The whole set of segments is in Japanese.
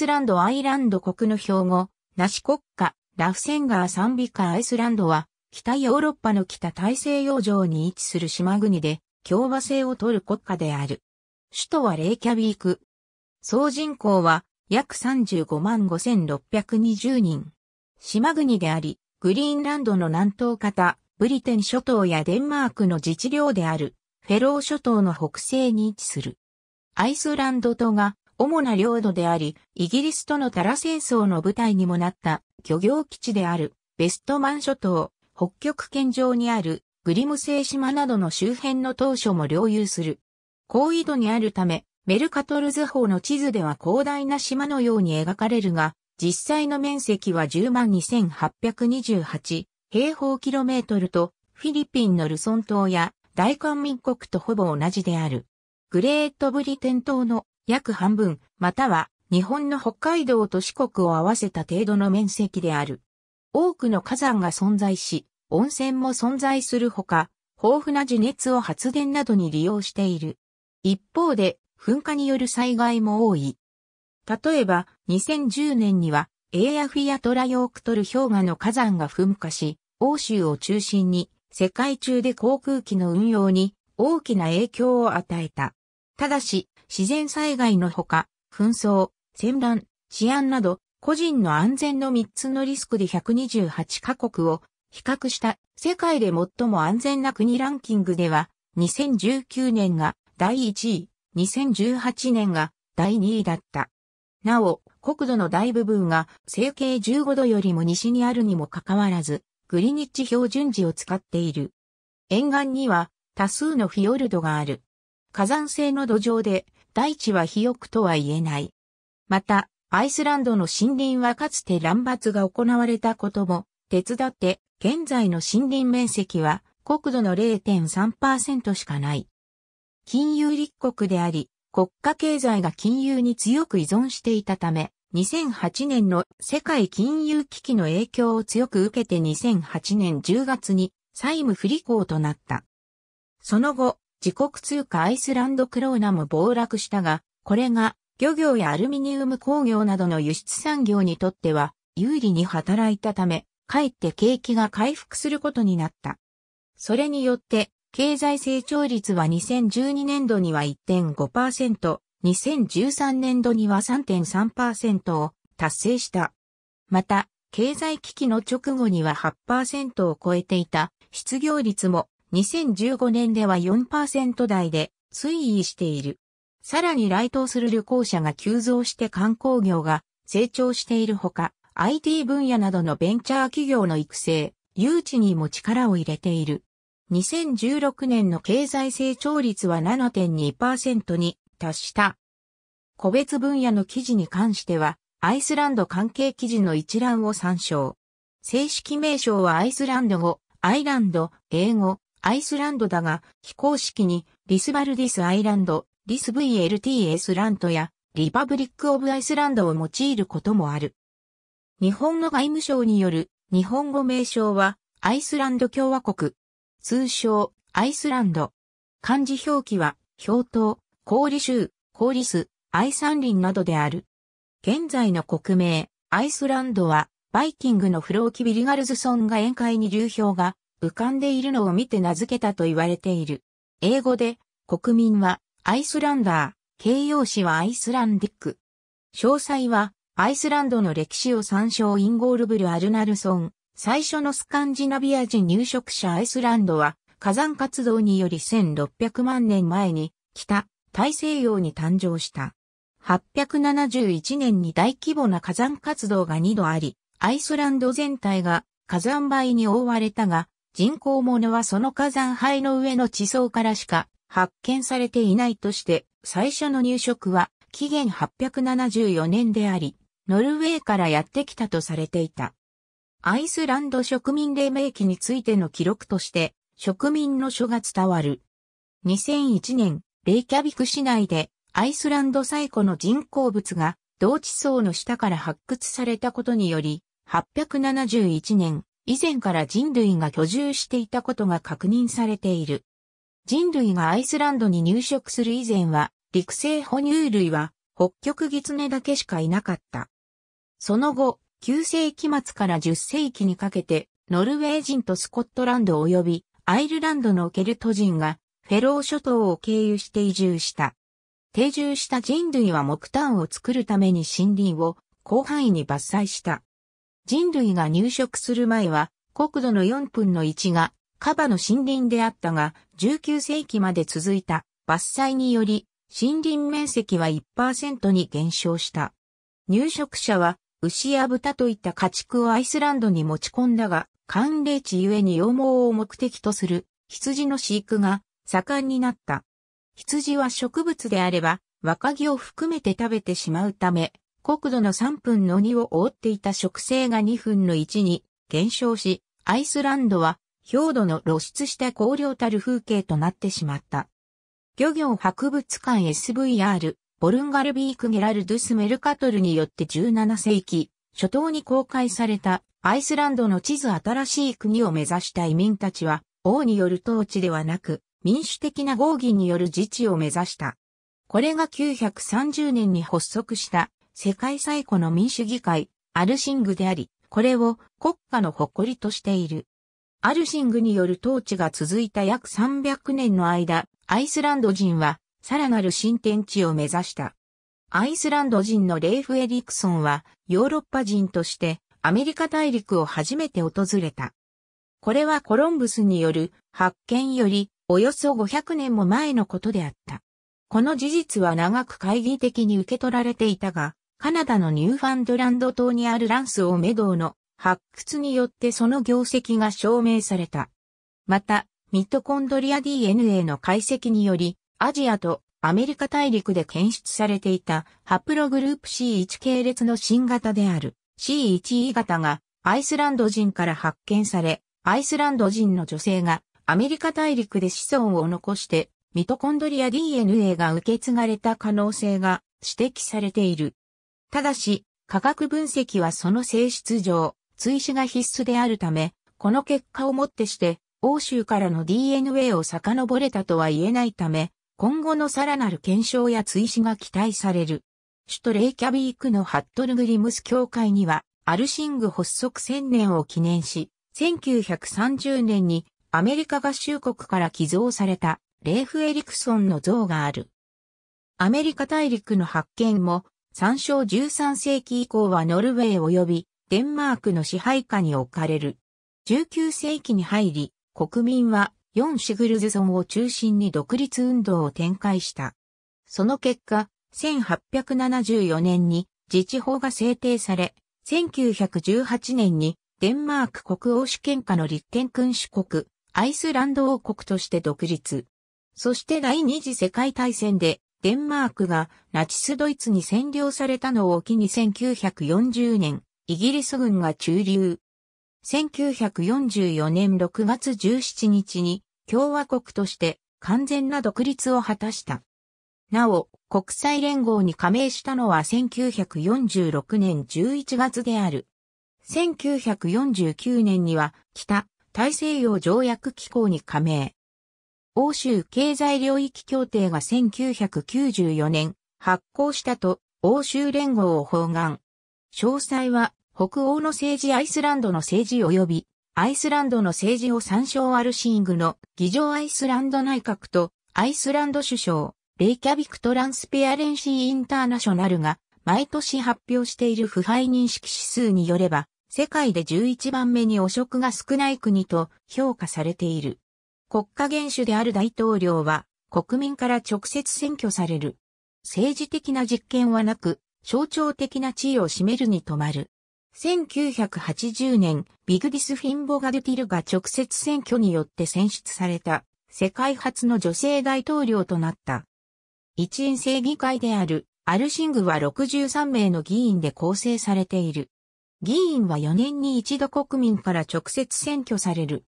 スランドアイランド国の標語、ナシ国家、ラフセンガーサンビカアイスランドは、北ヨーロッパの北大西洋上に位置する島国で、共和制を取る国家である。首都はレイキャビーク。総人口は約35万5620人。島国であり、グリーンランドの南東方、ブリテン諸島やデンマークの自治領である、フェロー諸島の北西に位置する。アイスランド島が主な領土であり、イギリスとのタラ戦争の舞台にもなった漁業基地であるベストマン諸島、北極圏上にあるグリム星島などの周辺の島嶼も領有する。高緯度にあるため、メルカトル図法の地図では広大な島のように描かれるが、実際の面積は102,828平方キロメートルと、フィリピンのルソン島や大韓民国とほぼ同じである。グレートブリテン島の約半分、または日本の北海道と四国を合わせた程度の面積である。多くの火山が存在し、温泉も存在するほか、豊富な樹熱を発電などに利用している。一方で、噴火による災害も多い。例えば、2010年には、エーアフィアトラヨークトル氷河の火山が噴火し、欧州を中心に、世界中で航空機の運用に大きな影響を与えた。ただし、自然災害のほか、紛争、戦乱、治安など、個人の安全の3つのリスクで128カ国を比較した世界で最も安全な国ランキングでは、2019年が第1位、2018年が第2位だった。なお、国土の大部分が成形15度よりも西にあるにもかかわらず、グリニッチ標準時を使っている。沿岸には多数のフィヨルドがある。火山性の土壌で大地は肥沃とは言えない。また、アイスランドの森林はかつて乱伐が行われたことも、手伝って、現在の森林面積は国土の0.3%しかない。金融立国であり、国家経済が金融に強く依存していたため、2008年の世界金融危機の影響を強く受けて2008年10月に債務不履行となった。その後、自国通貨アイスランドクローナも暴落したが、これが漁業やアルミニウム工業などの輸出産業にとっては有利に働いたため、かえって景気が回復することになった。それによって、経済成長率は2012年度には1.5%、2013年度には3.3%を達成した。また、経済危機の直後には8%を超えていた失業率も2015年では4%台で推移している。さらに来島する旅行者が急増して観光業が成長しているほか、IT 分野などのベンチャー企業の育成、誘致にも力を入れている。2016年の経済成長率は7.2%に達した。個別分野の記事に関しては、アイスランド関係記事の一覧を参照。正式名称はアイスランド語、アイランド、英語、アイスランドだが、非公式にリスバルディスアイランド、リス VLTS ランドやリパブリック・オブ・アイスランドを用いることもある。日本の外務省による日本語名称はアイスランド共和国。通称アイスランド。漢字表記は氷島、氷州、氷ス、ン山林などである。現在の国名、アイスランドはバイキングのフローキ・ビリガルズソンが宴会に流氷が浮かんでいるのを見て名付けたと言われている。英語で、国民はアイスランダー、形容詞はアイスランディック。詳細は、アイスランドの歴史を参照インゴールブル・アルナルソン。最初のスカンジナビア人入植者アイスランドは、火山活動により1600万年前に、北、大西洋に誕生した。871年に大規模な火山活動が2度あり、アイスランド全体が火山灰に覆われたが、人工物はその火山灰の上の地層からしか発見されていないとして、最初の入植は紀元874年であり、ノルウェーからやってきたとされていた。アイスランド植民黎明期についての記録として、植民の書が伝わる。2001年、レイキャビク市内で、アイスランド最古の人工物が、同地層の下から発掘されたことにより、871年、以前から人類が居住していたことが確認されている。人類がアイスランドに入植する以前は、陸生哺乳類は北極狐だけしかいなかった。その後、9世紀末から10世紀にかけて、ノルウェー人とスコットランド及びアイルランドのケルト人がフェロー諸島を経由して移住した。定住した人類は木炭を作るために森林を広範囲に伐採した。人類が入植する前は、国土の4分の1が、カバの森林であったが、19世紀まで続いた伐採により、森林面積は1%に減少した。入植者は、牛や豚といった家畜をアイスランドに持ち込んだが、寒冷地ゆえに羊毛を目的とする羊の飼育が盛んになった。羊は植物であれば、若木を含めて食べてしまうため、国土の3分の2を覆っていた植生が2分の1に減少し、アイスランドは氷土の露出した高涼たる風景となってしまった。漁業博物館 SVR、ボルンガルビーク・ゲラルドゥス・メルカトルによって17世紀、初頭に公開されたアイスランドの地図新しい国を目指した移民たちは、王による統治ではなく、民主的な合議による自治を目指した。これが930年に発足した世界最古の民主議会、アルシングであり、これを国家の誇りとしている。アルシングによる統治が続いた約300年の間、アイスランド人はさらなる新天地を目指した。アイスランド人のレイフ・エリクソンはヨーロッパ人としてアメリカ大陸を初めて訪れた。これはコロンブスによる発見よりおよそ500年も前のことであった。この事実は長く懐疑的に受け取られていたが、カナダのニューファンドランド島にあるランスオメドウの発掘によってその業績が証明された。また、ミトコンドリア DNA の解析により、アジアとアメリカ大陸で検出されていたハプログループ C1 系列の新型である C1E 型がアイスランド人から発見され、アイスランド人の女性がアメリカ大陸で子孫を残してミトコンドリア DNA が受け継がれた可能性が指摘されている。ただし、価格分析はその性質上、追試が必須であるため、この結果をもってして、欧州からの DNA を遡れたとは言えないため、今後のさらなる検証や追試が期待される。首都レイキャビークのハットルグリムス協会には、アルシング発足1000年を記念し、1930年にアメリカ合衆国から寄贈されたレーフ・エリクソンの像がある。アメリカ大陸の発見も参照13世紀以降はノルウェー及びデンマークの支配下に置かれる。19世紀に入り、国民はヨン・シグルズソンを中心に独立運動を展開した。その結果、1874年に自治法が制定され、1918年にデンマーク国王主権下の立憲君主国、アイスランド王国として独立。そして第二次世界大戦でデンマークがナチスドイツに占領されたのを機に1940年、イギリス軍が駐留。1944年6月17日に共和国として完全な独立を果たした。なお、国際連合に加盟したのは1946年11月である。1949年には北大西洋条約機構に加盟。欧州経済領域協定が1994年発行したと欧州連合を包含。詳細は北欧の政治アイスランドの政治及びアイスランドの政治を参照アルシングの議場アイスランド内閣とアイスランド首相レイキャビクトランスペアレンシーインターナショナルが毎年発表している腐敗認識指数によれば世界で11番目に汚職が少ない国と評価されている。国家元首である大統領は国民から直接選挙される。政治的な実権はなく、象徴的な地位を占めるに止まる。1980年、ビグディス・フィンボガデティルが直接選挙によって選出された、世界初の女性大統領となった。一院制議会である、アルシングは63名の議員で構成されている。議員は4年に一度国民から直接選挙される。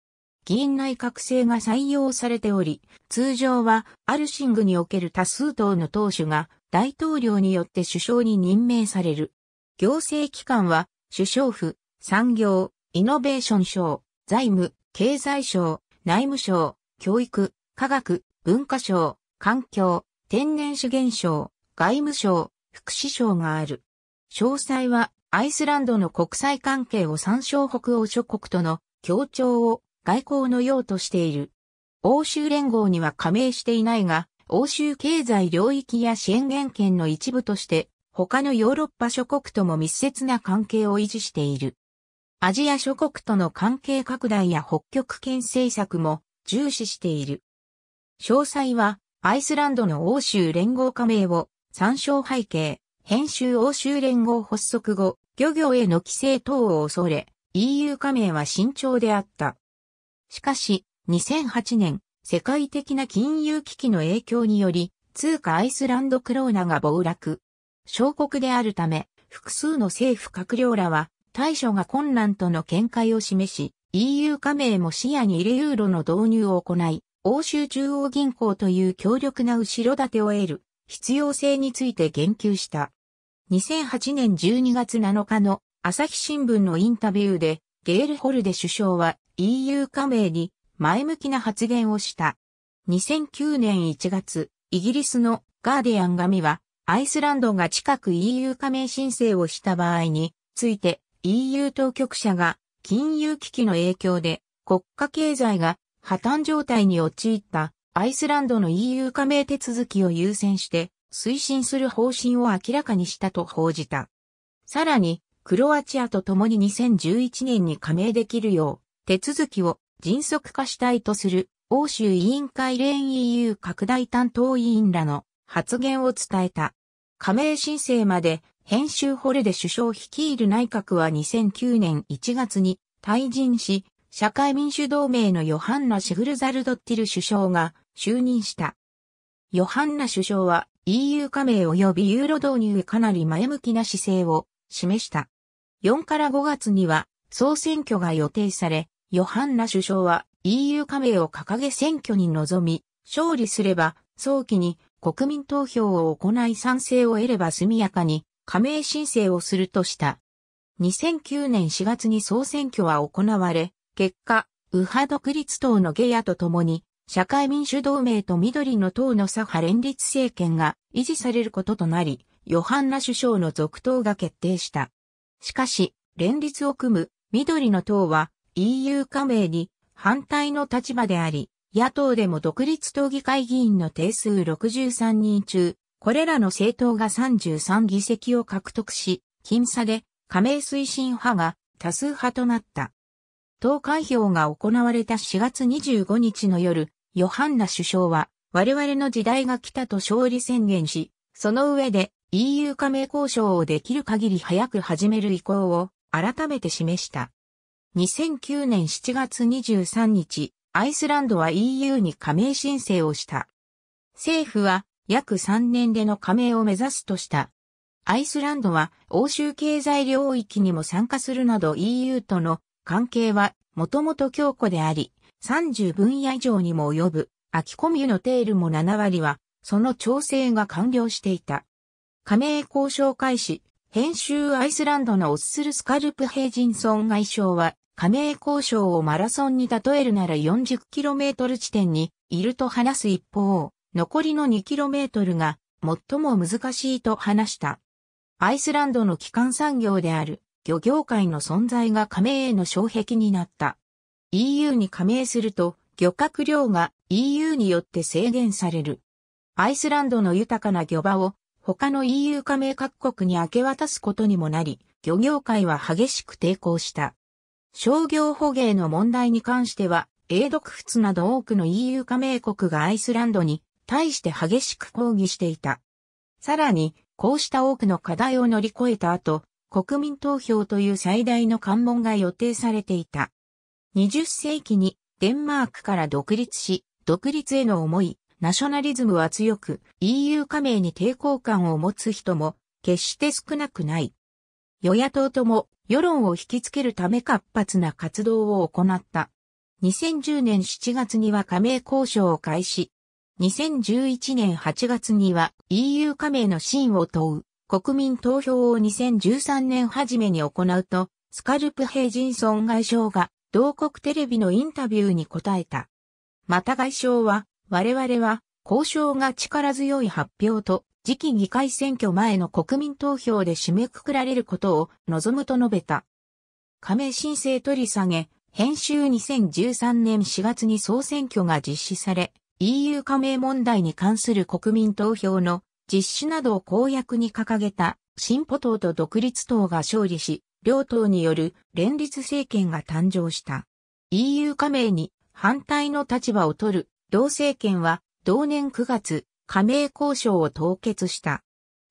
議員内閣制が採用されており、通常はアルシングにおける多数党の党首が大統領によって首相に任命される。行政機関は首相府、産業、イノベーション省、財務、経済省、内務省、教育、科学、文化省、環境、天然資源省、外務省、福祉省がある。詳細はアイスランドの国際関係を参照北欧諸国との協調を外交の用としている。欧州連合には加盟していないが、欧州経済領域や支援元権の一部として、他のヨーロッパ諸国とも密接な関係を維持している。アジア諸国との関係拡大や北極圏政策も重視している。詳細は、アイスランドの欧州連合加盟を参照背景、編集欧州連合発足後、漁業への規制等を恐れ、EU 加盟は慎重であった。しかし、2008年、世界的な金融危機の影響により、通貨アイスランドクローナが暴落。小国であるため、複数の政府閣僚らは、対処が困難との見解を示し、EU 加盟も視野に入れユーロの導入を行い、欧州中央銀行という強力な後ろ盾を得る必要性について言及した。2008年12月7日の朝日新聞のインタビューでゲール・ホルデ首相は EU 加盟に前向きな発言をした。2009年1月、イギリスのガーディアン紙は、アイスランドが近く EU 加盟申請をした場合について EU 当局者が金融危機の影響で国家経済が破綻状態に陥ったアイスランドの EU 加盟手続きを優先して推進する方針を明らかにしたと報じた。さらにクロアチアと共に2011年に加盟できるよう、手続きを迅速化したいとする欧州委員会連 EU 拡大担当委員らの発言を伝えた。加盟申請まで編集ホルで首相率いる内閣は2009年1月に退陣し、社会民主同盟のヨハンナ・シグフルザルドッティル首相が就任した。ヨハンナ首相は EU 加盟及びユーロ導入へかなり前向きな姿勢を示した。4から5月には総選挙が予定され、ヨハンナ首相は EU 加盟を掲げ選挙に臨み、勝利すれば早期に国民投票を行い賛成を得れば速やかに加盟申請をするとした。2009年4月に総選挙は行われ、結果、右派独立党のゲヤと共に、社会民主同盟と緑の党の左派連立政権が維持されることとなり、ヨハンナ首相の続投が決定した。しかし、連立を組む緑の党は EU 加盟に反対の立場であり、野党でも独立党議会議員の定数63人中、これらの政党が33議席を獲得し、僅差で加盟推進派が多数派となった。党開票が行われた4月25日の夜、ヨハンナ首相は、我々の時代が来たと勝利宣言し、その上で EU 加盟交渉をできる限り早く始める意向を改めて示した。2009年7月23日、アイスランドは EU に加盟申請をした。政府は約3年での加盟を目指すとした。アイスランドは欧州経済領域にも参加するなど EU との関係はもともと強固であり、30分野以上にも及ぶ、秋コミュのテールも7割は、その調整が完了していた。加盟交渉開始、編集アイスランドのオッスルスカルプヘイジンソン外相は、加盟交渉をマラソンに例えるなら 40km 地点にいると話す一方、残りの 2km が最も難しいと話した。アイスランドの基幹産業である漁業界の存在が加盟への障壁になった。EU に加盟すると漁獲量が EU によって制限される。アイスランドの豊かな漁場を他の EU 加盟各国に明け渡すことにもなり、漁業界は激しく抵抗した。商業捕鯨の問題に関しては、英独仏など多くの EU 加盟国がアイスランドに対して激しく抗議していた。さらに、こうした多くの課題を乗り越えた後、国民投票という最大の関門が予定されていた。20世紀にデンマークから独立し、独立への思い、ナショナリズムは強く、EU 加盟に抵抗感を持つ人も、決して少なくない。与野党とも、世論を引きつけるため活発な活動を行った。2010年7月には加盟交渉を開始。2011年8月には EU 加盟の真を問う国民投票を2013年初めに行うと、スカルプヘイジンソン外相が同国テレビのインタビューに答えた。また外相は我々は交渉が力強い発表と次期議会選挙前の国民投票で締めくくられることを望むと述べた。加盟申請取り下げ、編集2013年4月に総選挙が実施され、EU 加盟問題に関する国民投票の実施などを公約に掲げた進歩党と独立党が勝利し、両党による連立政権が誕生した。EU 加盟に反対の立場を取る同政権は同年9月、加盟交渉を凍結した。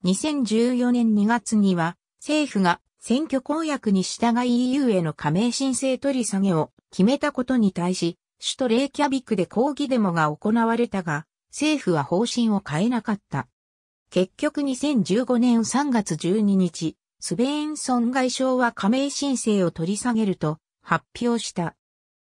2014年2月には、政府が選挙公約に従い EU への加盟申請取り下げを決めたことに対し、首都レイキャビックで抗議デモが行われたが、政府は方針を変えなかった。結局2015年3月12日、スベーンソン外相は加盟申請を取り下げると発表した。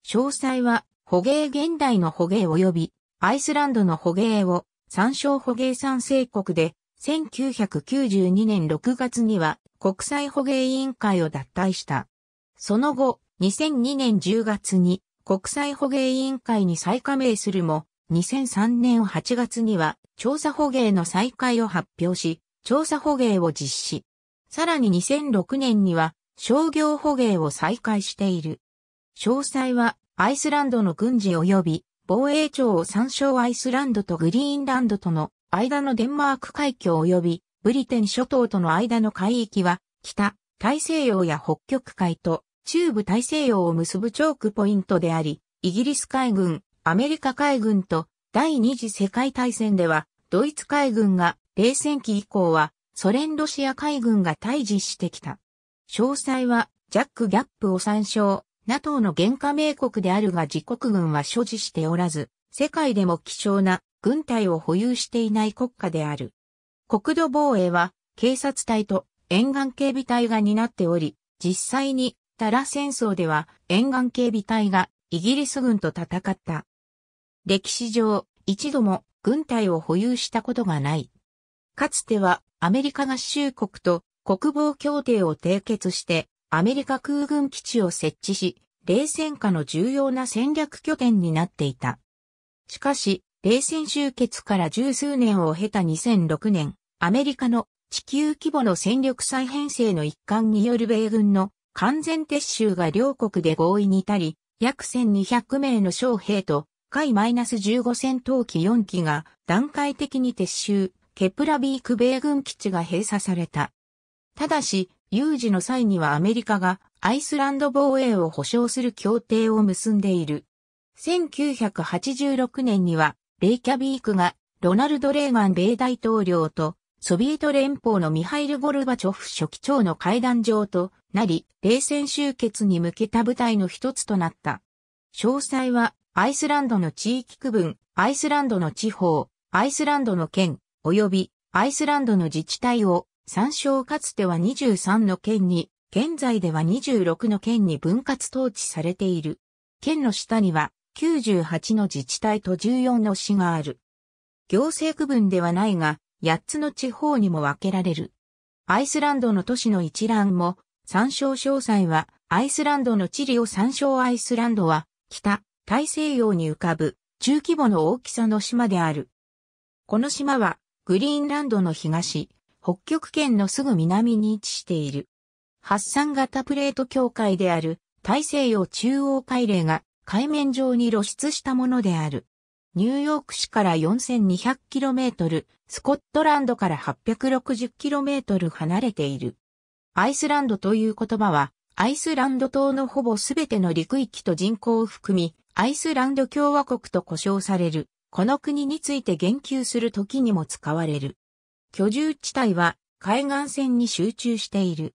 詳細は捕鯨現代の捕鯨及びアイスランドの捕鯨を参照捕鯨三成国で1992年6月には国際捕鯨委員会を脱退した。その後、2002年10月に国際捕鯨委員会に再加盟するも、2003年8月には調査捕鯨の再開を発表し、調査捕鯨を実施。さらに2006年には商業捕鯨を再開している。詳細はアイスランドの軍事及び防衛庁を参照アイスランドとグリーンランドとの間のデンマーク海峡及びブリテン諸島との間の海域は北大西洋や北極海と中部大西洋を結ぶチョークポイントであり、イギリス海軍、アメリカ海軍と第二次世界大戦ではドイツ海軍が冷戦期以降はソ連ロシア海軍が対峙してきた。詳細はジャック・ギャップを参照。NATO の原加盟国であるが自国軍は所持しておらず、世界でも希少な軍隊を保有していない国家である。国土防衛は警察隊と沿岸警備隊が担っており、実際にタラ戦争では沿岸警備隊がイギリス軍と戦った。歴史上一度も軍隊を保有したことがない。かつてはアメリカ合衆国と国防協定を締結してアメリカ空軍基地を設置し、冷戦下の重要な戦略拠点になっていた。しかし、冷戦終結から十数年を経た2006年、アメリカの地球規模の戦力再編成の一環による米軍の完全撤収が両国で合意に至り、約1200名の将兵と、海 -15 戦闘機4機が段階的に撤収、ケプラビーク米軍基地が閉鎖された。ただし、有事の際にはアメリカがアイスランド防衛を保障する協定を結んでいる。1986年には、レイキャビークがロナルド・レーガン米大統領とソビエト連邦のミハイル・ゴルバチョフ書記長の会談場となり、冷戦終結に向けた部隊の一つとなった。詳細は、アイスランドの地域区分、アイスランドの地方、アイスランドの県、及びアイスランドの自治体を参省かつては23の県に、現在では26の県に分割統治されている。県の下には98の自治体と14の市がある。行政区分ではないが、8つの地方にも分けられる。アイスランドの都市の一覧も、参照詳細は、アイスランドの地理を参照アイスランドは、北、大西洋に浮かぶ、中規模の大きさの島である。この島は、グリーンランドの東、北極圏のすぐ南に位置している。発散型プレート境界である大西洋中央海嶺が海面上に露出したものである。ニューヨーク市から 4200km、スコットランドから 860km 離れている。アイスランドという言葉は、アイスランド島のほぼすべての陸域と人口を含み、アイスランド共和国と呼称される、この国について言及する時にも使われる。居住地帯は海岸線に集中している。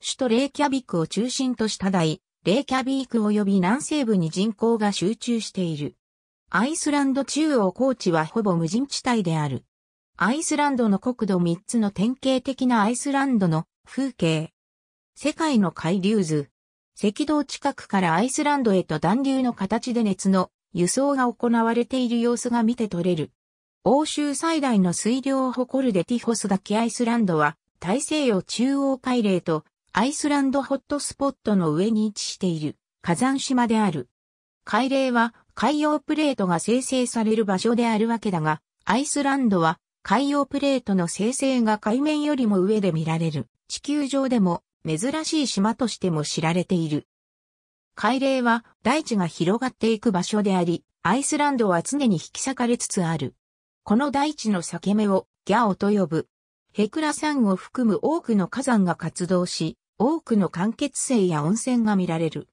首都レイキャビクを中心とした大、レイキャビーク及び南西部に人口が集中している。アイスランド中央高地はほぼ無人地帯である。アイスランドの国土3つの典型的なアイスランドの風景。世界の海流図。赤道近くからアイスランドへと暖流の形で熱の輸送が行われている様子が見て取れる。欧州最大の水量を誇るデティホスダキアイスランドは、大西洋中央海嶺とアイスランドホットスポットの上に位置している火山島である。海嶺は海洋プレートが生成される場所であるわけだが、アイスランドは海洋プレートの生成が海面よりも上で見られる地球上でも珍しい島としても知られている。海嶺は大地が広がっていく場所であり、アイスランドは常に引き裂かれつつある。この大地の裂け目をギャオと呼ぶ。ヘクラ山を含む多くの火山が活動し、多くの間欠性や温泉が見られる。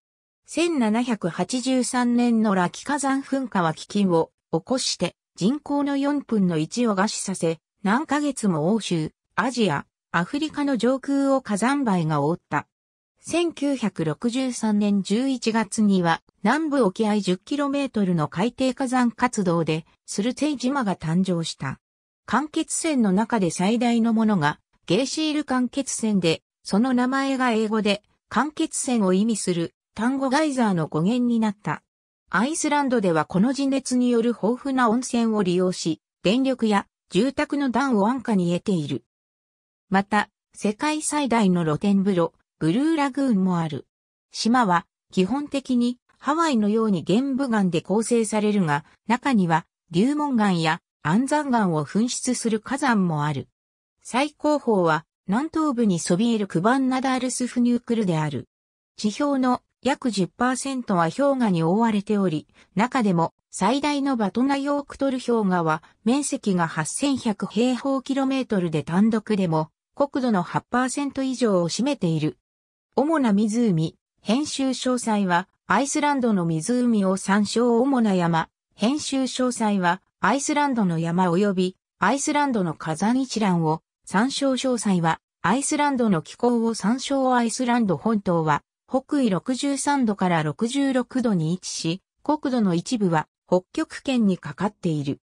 1783年のラキ火山噴火は飢饉を起こして人口の4分の1を餓死させ、何ヶ月も欧州、アジア、アフリカの上空を火山灰が覆った。1963年11月には南部沖合 10km の海底火山活動でスルテイ島が誕生した。間欠泉の中で最大のものがゲイシール間欠泉で、その名前が英語で間欠泉を意味する単語ガイザーの語源になった。アイスランドではこの地熱による豊富な温泉を利用し、電力や住宅の暖を安価に得ている。また、世界最大の露天風呂、ブルーラグーンもある。島は基本的にハワイのように玄武岩で構成されるが、中には流門岩や安山岩を噴出する火山もある。最高峰は南東部にそびえるクバンナダールスフニュークルである。地表の約10%は氷河に覆われており、中でも最大のバトナヨークトル氷河は面積が8100平方キロメートルで単独でも国土の8%以上を占めている主な湖、編集詳細は、アイスランドの湖を参照主な山、編集詳細は、アイスランドの山及び、アイスランドの火山一覧を、参照詳細は、アイスランドの気候を参照アイスランド本島は、北緯63度から66度に位置し、国土の一部は北極圏にかかっている。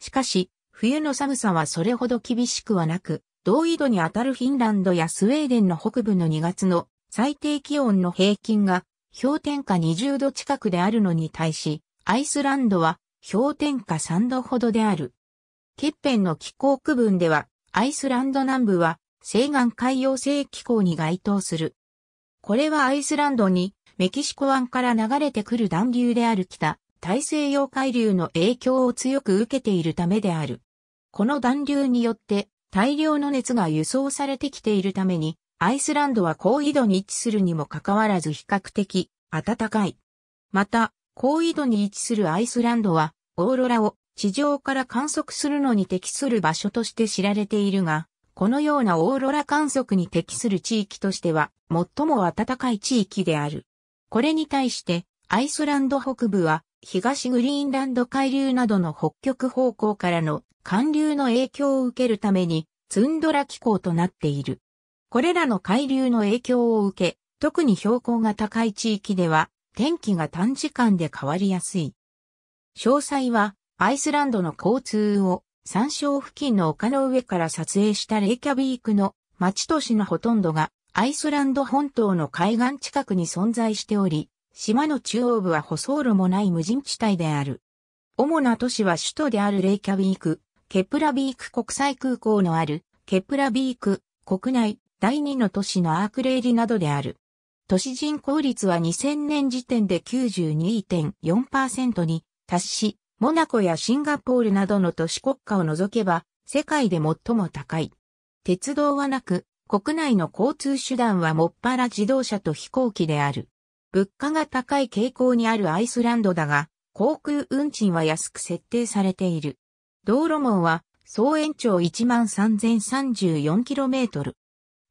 しかし、冬の寒さはそれほど厳しくはなく、同緯度にあたるフィンランドやスウェーデンの北部の2月の最低気温の平均が氷点下20度近くであるのに対し、アイスランドは氷点下3度ほどである。欠片の気候区分では、アイスランド南部は西岸海洋性気候に該当する。これはアイスランドにメキシコ湾から流れてくる暖流である北大西洋海流の影響を強く受けているためである。この暖流によって大量の熱が輸送されてきているためにアイスランドは高緯度に位置するにもかかわらず比較的暖かい。また、高緯度に位置するアイスランドは、オーロラを地上から観測するのに適する場所として知られているが、このようなオーロラ観測に適する地域としては、最も暖かい地域である。これに対して、アイスランド北部は、東グリーンランド海流などの北極方向からの寒流の影響を受けるために、ツンドラ気候となっている。これらの海流の影響を受け、特に標高が高い地域では、天気が短時間で変わりやすい。詳細は、アイスランドの交通を山椒付近の丘の上から撮影したレイキャビークの町都市のほとんどがアイスランド本島の海岸近くに存在しており、島の中央部は舗装路もない無人地帯である。主な都市は首都であるレイキャビーク、ケプラビーク国際空港のあるケプラビーク国内第二の都市のアークレイリなどである。都市人口率は2000年時点で92.4%に達し、モナコやシンガポールなどの都市国家を除けば、世界で最も高い。鉄道はなく、国内の交通手段はもっぱら自動車と飛行機である。物価が高い傾向にあるアイスランドだが、航空運賃は安く設定されている。道路網は総延長 13,034km、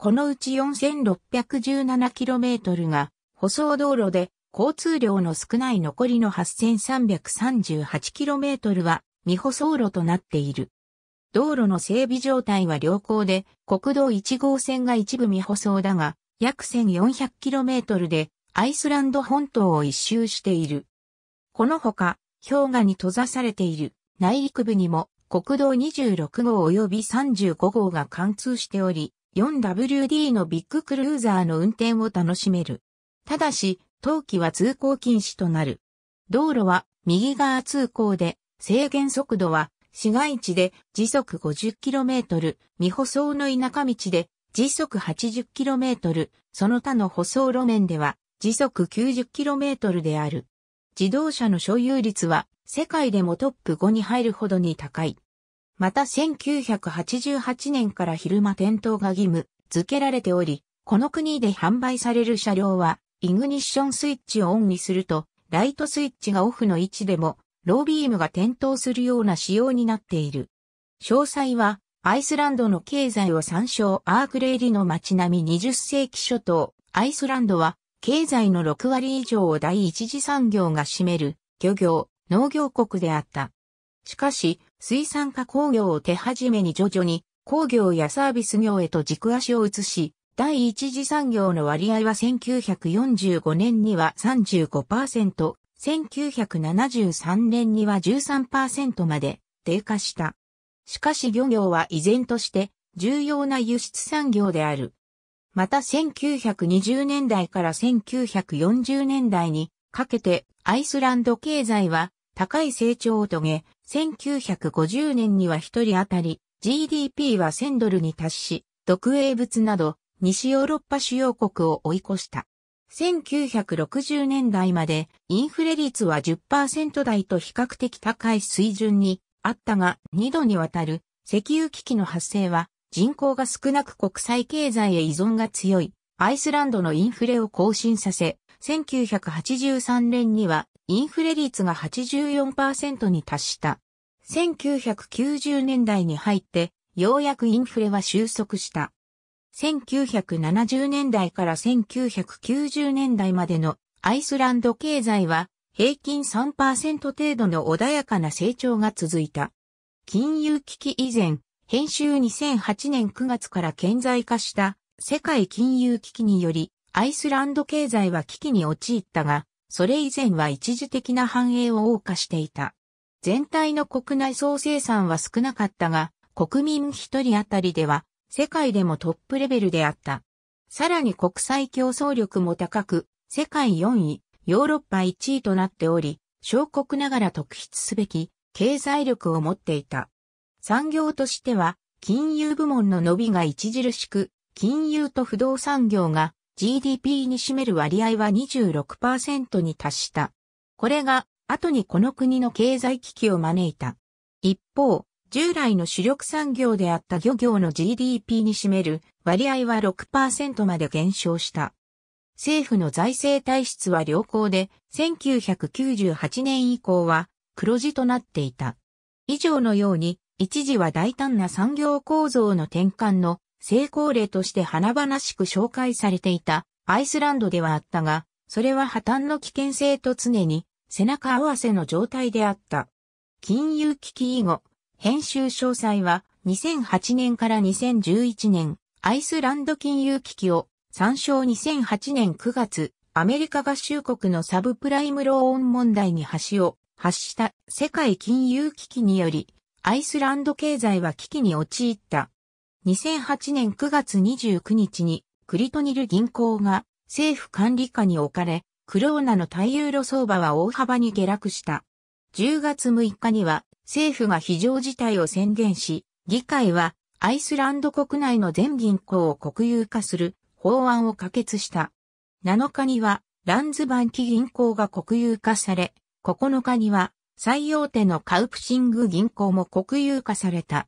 このうち 4617km が舗装道路で交通量の少ない残りの 8338km は未舗装路となっている。道路の整備状態は良好で国道1号線が一部未舗装だが約 1400km でアイスランド本島を一周している。このほか氷河に閉ざされている内陸部にも国道26号及び35号が貫通しており、4WD のビッグクルーザーの運転を楽しめる。ただし、冬季は通行禁止となる。道路は右側通行で、制限速度は市街地で時速 50km、未舗装の田舎道で時速 80km、その他の舗装路面では時速 90km である。自動車の所有率は世界でもトップ5に入るほどに高い。また1988年から昼間点灯が義務付けられており、この国で販売される車両は、イグニッションスイッチをオンにすると、ライトスイッチがオフの位置でも、ロービームが点灯するような仕様になっている。詳細は、アイスランドの経済を参照アークレイリの街並み20世紀初頭、アイスランドは、経済の6割以上を第一次産業が占める、漁業、農業国であった。しかし、水産加工業を手始めに徐々に工業やサービス業へと軸足を移し、第一次産業の割合は1945年には35%、1973年には13%まで低下した。しかし漁業は依然として重要な輸出産業である。また1920年代から1940年代にかけてアイスランド経済は高い成長を遂げ、1950年には一人当たり GDP は1000ドルに達し、独営物など西ヨーロッパ主要国を追い越した。1960年代までインフレ率は10%台と比較的高い水準にあったが2度にわたる石油危機の発生は人口が少なく国際経済へ依存が強いアイスランドのインフレを更新させ1983年にはインフレ率が84%に達した。1990年代に入って、ようやくインフレは収束した。1970年代から1990年代までのアイスランド経済は平均3%程度の穏やかな成長が続いた。金融危機以前、編集2008年9月から顕在化した世界金融危機によりアイスランド経済は危機に陥ったが、それ以前は一時的な繁栄を謳歌していた。全体の国内総生産は少なかったが、国民一人あたりでは世界でもトップレベルであった。さらに国際競争力も高く、世界4位、ヨーロッパ1位となっており、小国ながら特筆すべき経済力を持っていた。産業としては、金融部門の伸びが著しく、金融と不動産業が GDP に占める割合は26%に達した。これが後にこの国の経済危機を招いた。一方、従来の主力産業であった漁業の GDP に占める割合は6%まで減少した。政府の財政体質は良好で、1998年以降は黒字となっていた。以上のように、一時は大胆な産業構造の転換の成功例として華々しく紹介されていたアイスランドではあったが、それは破綻の危険性と常に背中合わせの状態であった。金融危機以後、編集詳細は2008年から2011年、アイスランド金融危機を参照2008年9月、アメリカ合衆国のサブプライムローン問題に橋を発した世界金融危機により、アイスランド経済は危機に陥った。2008年9月29日にクリトニル銀行が政府管理下に置かれ、クローナの対ユーロ相場は大幅に下落した。10月6日には政府が非常事態を宣言し、議会はアイスランド国内の全銀行を国有化する法案を可決した。7日にはランズバンキ銀行が国有化され、9日には最大手のカウプシング銀行も国有化された。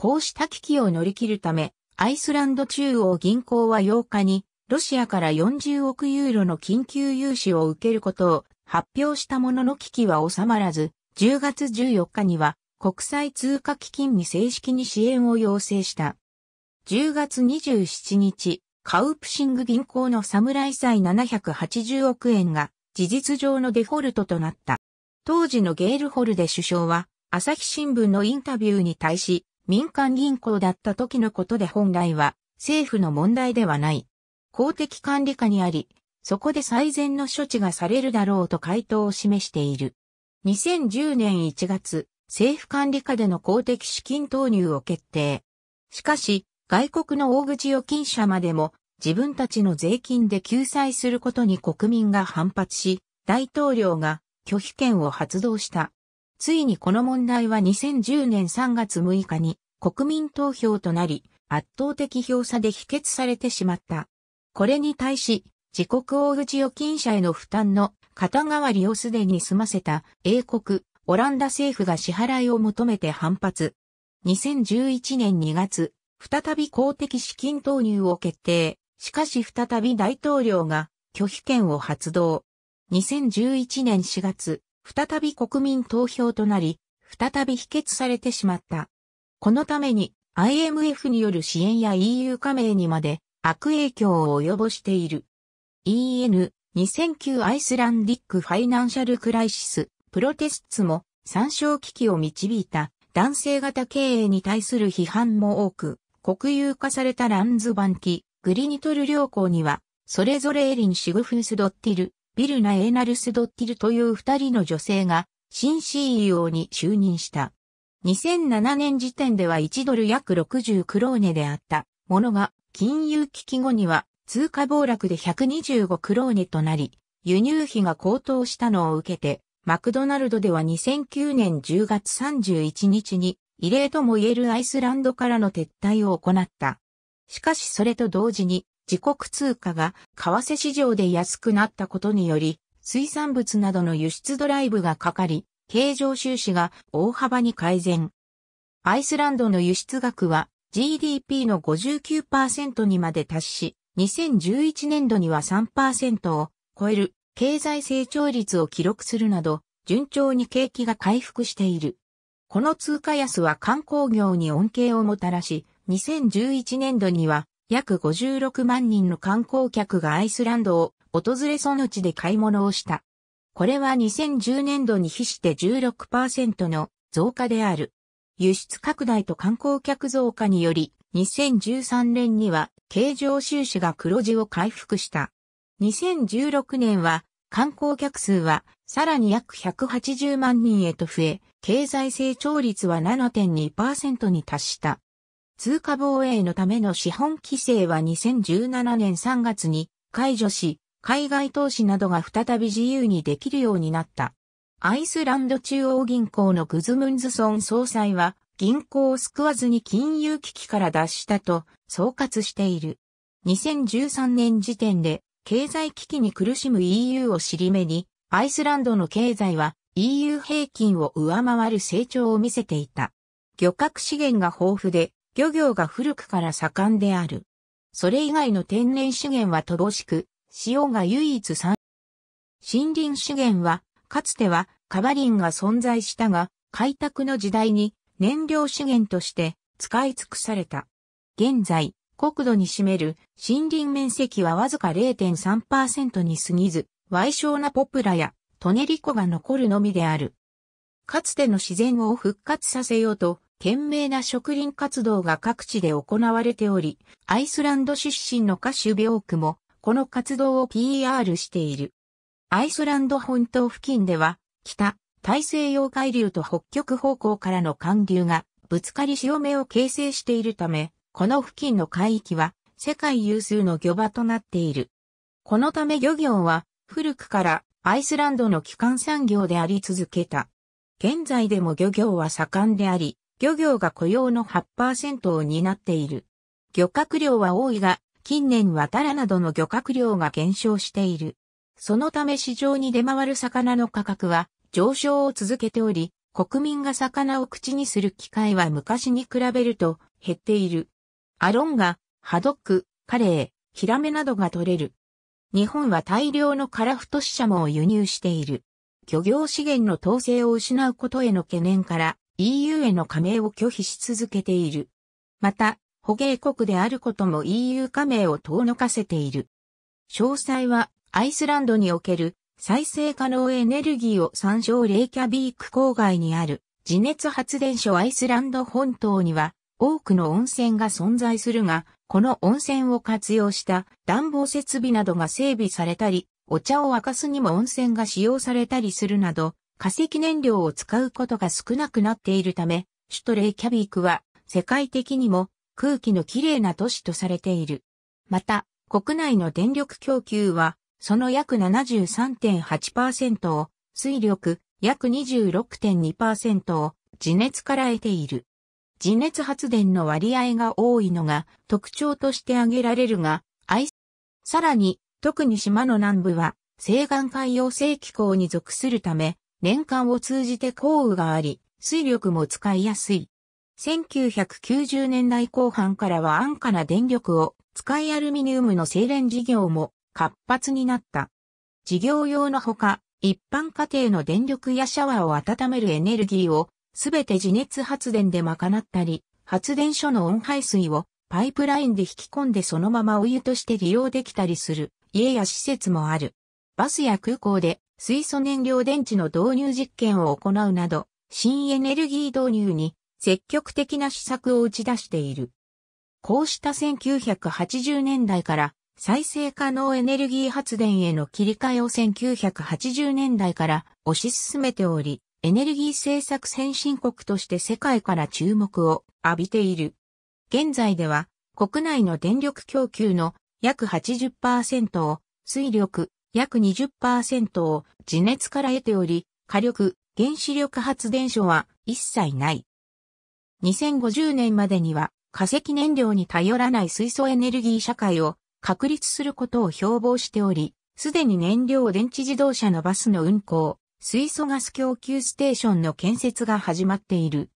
こうした危機を乗り切るため、アイスランド中央銀行は8日に、ロシアから40億ユーロの緊急融資を受けることを発表したものの危機は収まらず、10月14日には国際通貨基金に正式に支援を要請した。10月27日、カウプシング銀行の侍債780億円が事実上のデフォルトとなった。当時のゲールホルデ首相は、朝日新聞のインタビューに対し、民間銀行だった時のことで本来は政府の問題ではない。公的管理下にあり、そこで最善の処置がされるだろうと回答を示している。2010年1月、政府管理下での公的資金投入を決定。しかし、外国の大口預金者までも自分たちの税金で救済することに国民が反発し、大統領が拒否権を発動した。ついにこの問題は2010年3月6日に国民投票となり、圧倒的票差で否決されてしまった。これに対し、自国大口預金者への負担の肩代わりをすでに済ませた英国、オランダ政府が支払いを求めて反発。2011年2月、再び公的資金投入を決定。しかし再び大統領が拒否権を発動。2011年4月、再び国民投票となり、再び否決されてしまった。このために IMF による支援や EU 加盟にまで悪影響を及ぼしている。EN 2009アイスランディックファイナンシャルクライシスプロテスツも参照危機を導いた男性型経営に対する批判も多く、国有化されたランズバンキ、グリニトル両校には、それぞれエリン・シグフンスドッティル、ビルナ・エーナルス・ドッティルという二人の女性が新 CEO に就任した。2007年時点では1ドル約60クローネであったものが金融危機後には通貨暴落で125クローネとなり、輸入費が高騰したのを受けて、マクドナルドでは2009年10月31日に異例とも言えるアイスランドからの撤退を行った。しかしそれと同時に自国通貨が為替市場で安くなったことにより、水産物などの輸出ドライブがかかり、経常収支が大幅に改善。アイスランドの輸出額は GDP の59%にまで達し、2011年度には3%を超える経済成長率を記録するなど、順調に景気が回復している。この通貨安は観光業に恩恵をもたらし、2011年度には約56万人の観光客がアイスランドを訪れその地で買い物をした。これは2010年度に比して16%の増加である。輸出拡大と観光客増加により、2013年には経常収支が黒字を回復した。2016年は観光客数はさらに約180万人へと増え、経済成長率は7.2%に達した。通貨防衛のための資本規制は2017年3月に解除し、海外投資などが再び自由にできるようになった。アイスランド中央銀行のグズムンズソン総裁は、銀行を救わずに金融危機から脱したと総括している。2013年時点で経済危機に苦しむ EU を尻目に、アイスランドの経済は EU 平均を上回る成長を見せていた。漁獲資源が豊富で漁業が古くから盛んである。それ以外の天然資源は乏しく、塩が唯一産。森林資源は、かつてはカバリンが存在したが、開拓の時代に燃料資源として使い尽くされた。現在、国土に占める森林面積はわずか0.3%に過ぎず、矮小なポプラやトネリコが残るのみである。かつての自然を復活させようと、懸命な植林活動が各地で行われており、アイスランド出身の歌手ビョークも、この活動を PR している。アイスランド本島付近では、北、大西洋海流と北極方向からの寒流が、ぶつかり潮目を形成しているため、この付近の海域は、世界有数の漁場となっている。このため漁業は、古くからアイスランドの基幹産業であり続けた。現在でも漁業は盛んであり、漁業が雇用の8%を担っている。漁獲量は多いが、近年はタラなどの漁獲量が減少している。そのため市場に出回る魚の価格は上昇を続けており、国民が魚を口にする機会は昔に比べると減っている。アロンガ、ハドック、カレー、ヒラメなどが取れる。日本は大量のカラフトシシャモを輸入している。漁業資源の統制を失うことへの懸念から、EU への加盟を拒否し続けている。また、捕鯨国であることも EU 加盟を遠のかせている。詳細は、アイスランドにおける再生可能エネルギーを参照レイキャビーク郊外にある地熱発電所アイスランド本島には多くの温泉が存在するが、この温泉を活用した暖房設備などが整備されたり、お茶を沸かすにも温泉が使用されたりするなど、化石燃料を使うことが少なくなっているため、首都レイキャビークは世界的にも空気のきれいな都市とされている。また、国内の電力供給は、その約73.8%を水力、約26.2%を地熱から得ている。地熱発電の割合が多いのが特徴として挙げられるが、さらに、特に島の南部は、西岸海洋性気候に属するため、年間を通じて降雨があり、水力も使いやすい。1990年代後半からは安価な電力を使いアルミニウムの精錬事業も活発になった。事業用のほか、一般家庭の電力やシャワーを温めるエネルギーをすべて自熱発電で賄ったり、発電所の温排水をパイプラインで引き込んでそのままお湯として利用できたりする家や施設もある。バスや空港で水素燃料電池の導入実験を行うなど、新エネルギー導入に積極的な施策を打ち出している。こうした1980年代から再生可能エネルギー発電への切り替えを1980年代から推し進めており、エネルギー政策先進国として世界から注目を浴びている。現在では国内の電力供給の約80%を水力、約20%を地熱から得ており、火力、原子力発電所は一切ない。2050年までには化石燃料に頼らない水素エネルギー社会を確立することを標榜しており、すでに燃料電池自動車のバスの運行、水素ガス供給ステーションの建設が始まっている。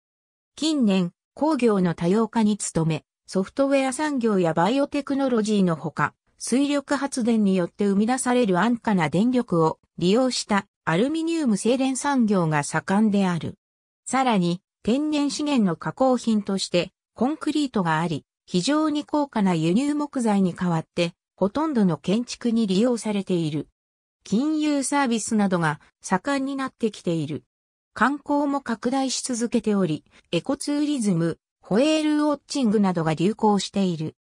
近年、工業の多様化に努め、ソフトウェア産業やバイオテクノロジーのほか、水力発電によって生み出される安価な電力を利用したアルミニウム精錬産業が盛んである。さらに、天然資源の加工品としてコンクリートがあり、非常に高価な輸入木材に代わって、ほとんどの建築に利用されている。金融サービスなどが盛んになってきている。観光も拡大し続けており、エコツーリズム、ホエールウォッチングなどが流行している。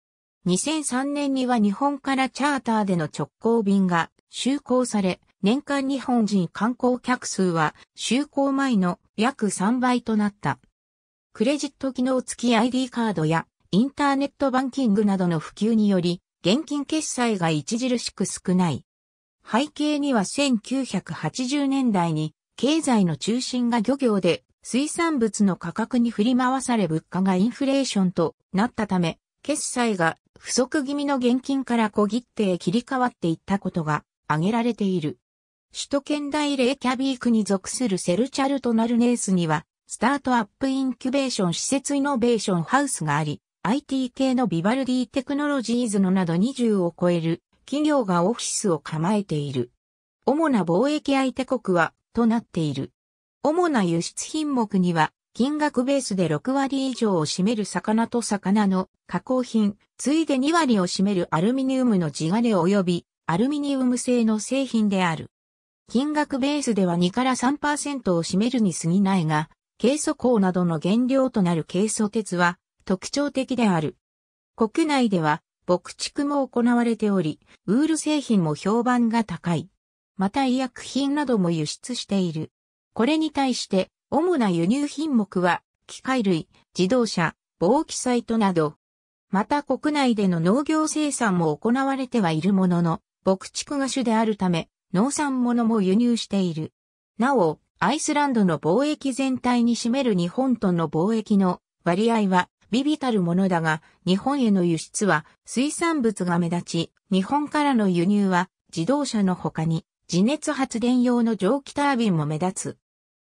2003年には日本からチャーターでの直行便が就航され、年間日本人観光客数は就航前の約3倍となった。クレジット機能付き ID カードやインターネットバンキングなどの普及により、現金決済が著しく少ない。背景には1980年代に経済の中心が漁業で水産物の価格に振り回され物価がインフレーションとなったため、決済が不足気味の現金から小切手へ切り替わっていったことが挙げられている。首都圏大レイキャビークに属するセルチャルトナルネースには、スタートアップインキュベーション施設イノベーションハウスがあり、IT 系のビバルディテクノロジーズのなど20を超える企業がオフィスを構えている。主な貿易相手国はとなっている。主な輸出品目には金額ベースで6割以上を占める魚と魚の加工品、ついで2割を占めるアルミニウムの地金及びアルミニウム製の製品である。金額ベースでは2から3%を占めるに過ぎないが、軽素鋼などの原料となる軽素鉄は特徴的である。国内では牧畜も行われており、ウール製品も評判が高い。また医薬品なども輸出している。これに対して主な輸入品目は、機械類、自動車、防気サイトなど。また国内での農業生産も行われてはいるものの、牧畜が主であるため、農産物も輸入している。なお、アイスランドの貿易全体に占める日本との貿易の割合は微々たるものだが、日本への輸出は水産物が目立ち、日本からの輸入は自動車の他に、自熱発電用の蒸気タービンも目立つ。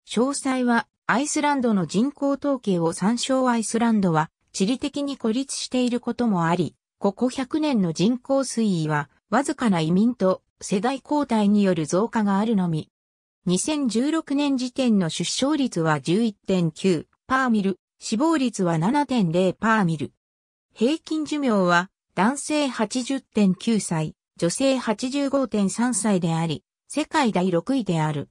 詳細はアイスランドの人口統計を参照アイスランドは地理的に孤立していることもあり、ここ100年の人口推移はわずかな移民と世代交代による増加があるのみ。2016年時点の出生率は11.9パーミル、死亡率は7.0パーミル。平均寿命は男性80.9歳、女性85.3歳であり、世界第6位である。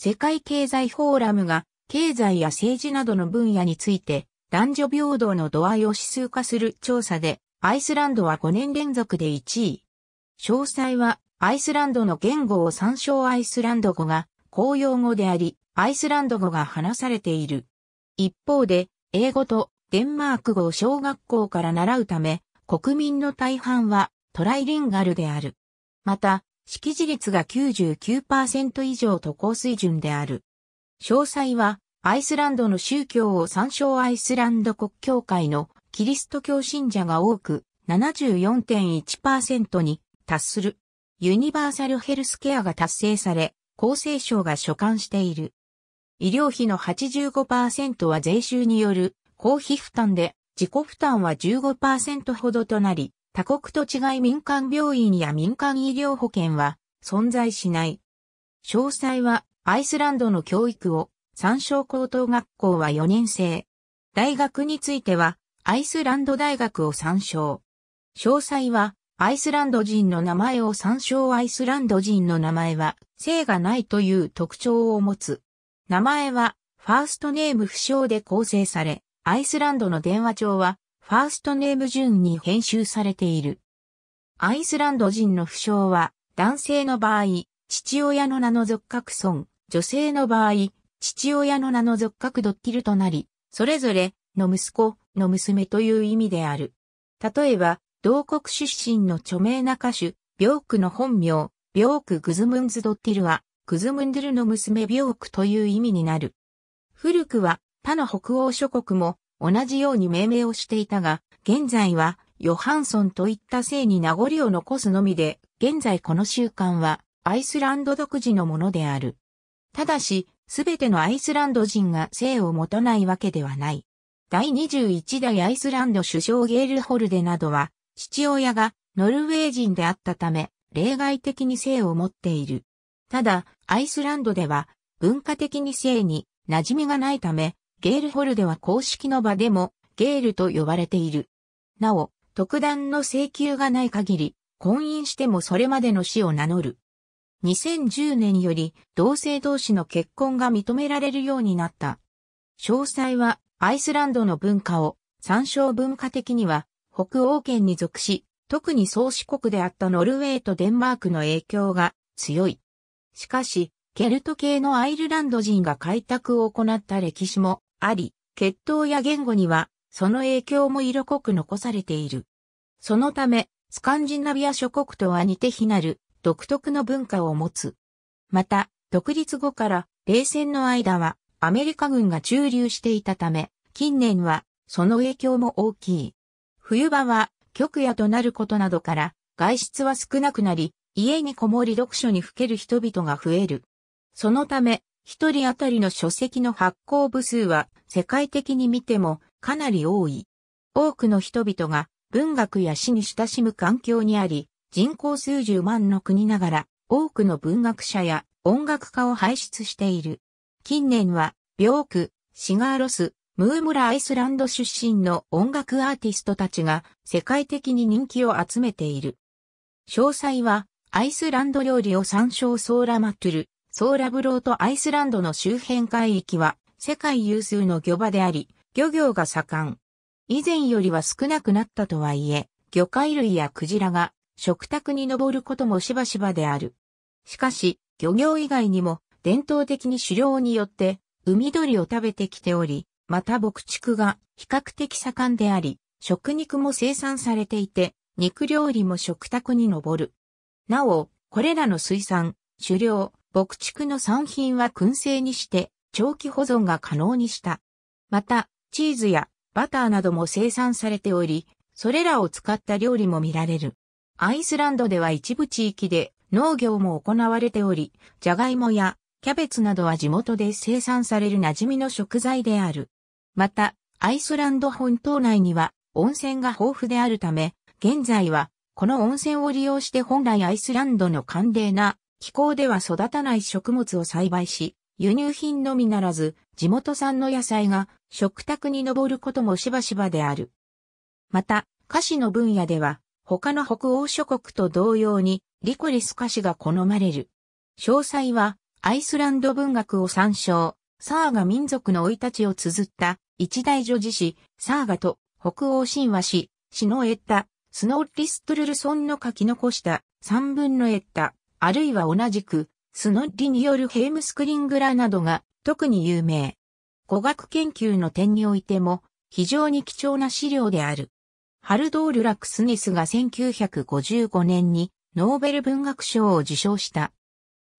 世界経済フォーラムが経済や政治などの分野について男女平等の度合いを指数化する調査でアイスランドは5年連続で1位。詳細はアイスランドの言語を参照アイスランド語が公用語であり、アイスランド語が話されている。一方で、英語とデンマーク語を小学校から習うため、国民の大半はトライリンガルである。また、識字率が99%以上と高水準である。詳細は、アイスランドの宗教を参照アイスランド国教会のキリスト教信者が多く74.1%に達する。ユニバーサルヘルスケアが達成され、厚生省が所管している。医療費の85%は税収による公費負担で、自己負担は15%ほどとなり、他国と違い民間病院や民間医療保険は存在しない。詳細はアイスランドの教育を参照高等学校は4年生。大学についてはアイスランド大学を参照。詳細はアイスランド人の名前を参照アイスランド人の名前は性がないという特徴を持つ。名前はファーストネーム不詳で構成され、アイスランドの電話帳はファーストネーム順に編集されている。アイスランド人の負傷は、男性の場合、父親の名の属格孫、女性の場合、父親の名の属格ドッキルとなり、それぞれの息子の娘という意味である。例えば、同国出身の著名な歌手、ビョークの本名、ビョーク・グズムンズ・ドッティルは、グズムンドゥルの娘ビョークという意味になる。古くは、他の北欧諸国も同じように命名をしていたが、現在はヨハンソンといった姓に名残を残すのみで、現在この習慣はアイスランド独自のものである。ただし、すべてのアイスランド人が姓を持たないわけではない。第21代アイスランド首相ゲールホルデなどは、父親がノルウェー人であったため、例外的に姓を持っている。ただ、アイスランドでは、文化的に性に馴染みがないため、ゲールホルでは公式の場でもゲールと呼ばれている。なお、特段の請求がない限り、婚姻してもそれまでの死を名乗る。2010年より同性同士の結婚が認められるようになった。詳細はアイスランドの文化を参照文化的には北欧圏に属し、特に創始国であったノルウェーとデンマークの影響が強い。しかし、ケルト系のアイルランド人が開拓を行った歴史もあり、血統や言語には、その影響も色濃く残されている。そのため、スカンジナビア諸国とは似て非なる、独特の文化を持つ。また、独立後から冷戦の間はアメリカ軍が駐留していたため、近年はその影響も大きい。冬場は極夜となることなどから外出は少なくなり、家にこもり読書にふける人々が増える。そのため、一人当たりの書籍の発行部数は世界的に見てもかなり多い。多くの人々が文学や詩に親しむ環境にあり、人口数十万の国ながら多くの文学者や音楽家を輩出している。近年は、ビョーク、シガーロス、ムームラアイスランド出身の音楽アーティストたちが世界的に人気を集めている。詳細は、アイスランド料理を参照ソーラマトゥル、ソーラブローとアイスランドの周辺海域は世界有数の漁場であり、漁業が盛ん。以前よりは少なくなったとはいえ、魚介類やクジラが食卓に上ることもしばしばである。しかし、漁業以外にも伝統的に狩猟によって海鳥を食べてきており、また牧畜が比較的盛んであり、食肉も生産されていて、肉料理も食卓に上る。なお、これらの水産、狩猟、牧畜の産品は燻製にして長期保存が可能にした。また、チーズやバターなども生産されており、それらを使った料理も見られる。アイスランドでは一部地域で農業も行われており、ジャガイモやキャベツなどは地元で生産される馴染みの食材である。また、アイスランド本島内には温泉が豊富であるため、現在はこの温泉を利用して本来アイスランドの寒冷な気候では育たない食物を栽培し、輸入品のみならず、地元産の野菜が食卓に上ることもしばしばである。また、菓子の分野では、他の北欧諸国と同様に、リコリス菓子が好まれる。詳細は、アイスランド文学を参照、サーガ民族の生い立ちを綴った、一大女子詩、サーガと北欧神話詩、シノエッタ、スノーリストルルソンの書き残した、三分のエッタ。あるいは同じく、スノッリによるヘームスクリングラーなどが特に有名。語学研究の点においても非常に貴重な資料である。ハルドール・ラクスネスが1955年にノーベル文学賞を受賞した。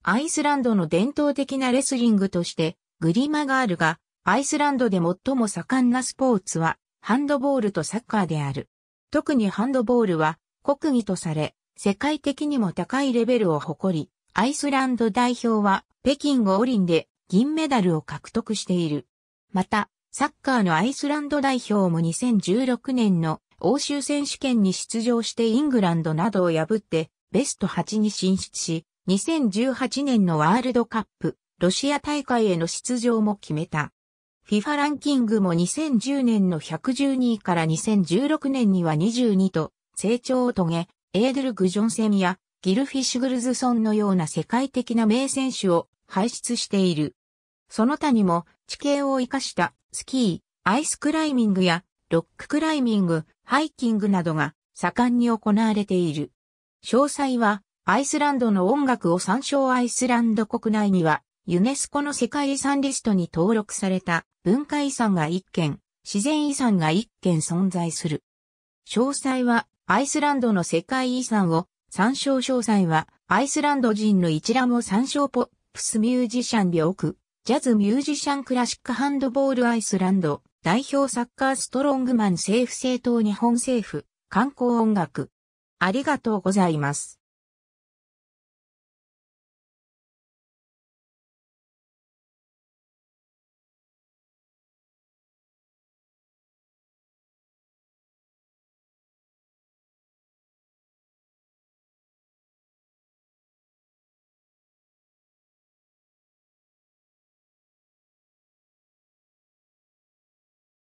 アイスランドの伝統的なレスリングとして、グリマガールがアイスランドで最も盛んなスポーツはハンドボールとサッカーである。特にハンドボールは国技とされ、世界的にも高いレベルを誇り、アイスランド代表は北京五輪で銀メダルを獲得している。また、サッカーのアイスランド代表も2016年の欧州選手権に出場してイングランドなどを破ってベスト8に進出し、2018年のワールドカップ、ロシア大会への出場も決めた。FIFA ランキングも2010年の112位から2016年には22と成長を遂げ、エーデル・グジョンセンやギルフィッシュグルズソンのような世界的な名選手を輩出している。その他にも地形を生かしたスキー、アイスクライミングやロッククライミング、ハイキングなどが盛んに行われている。詳細はアイスランドの音楽を参照アイスランド国内にはユネスコの世界遺産リストに登録された文化遺産が1件、自然遺産が1件存在する。詳細はアイスランドの世界遺産を、参照詳細は、アイスランド人の一覧を参照ポップスミュージシャン病区、ジャズミュージシャンクラシックハンドボールアイスランド、代表サッカーストロングマン政府政党日本政府、観光音楽。ありがとうございます。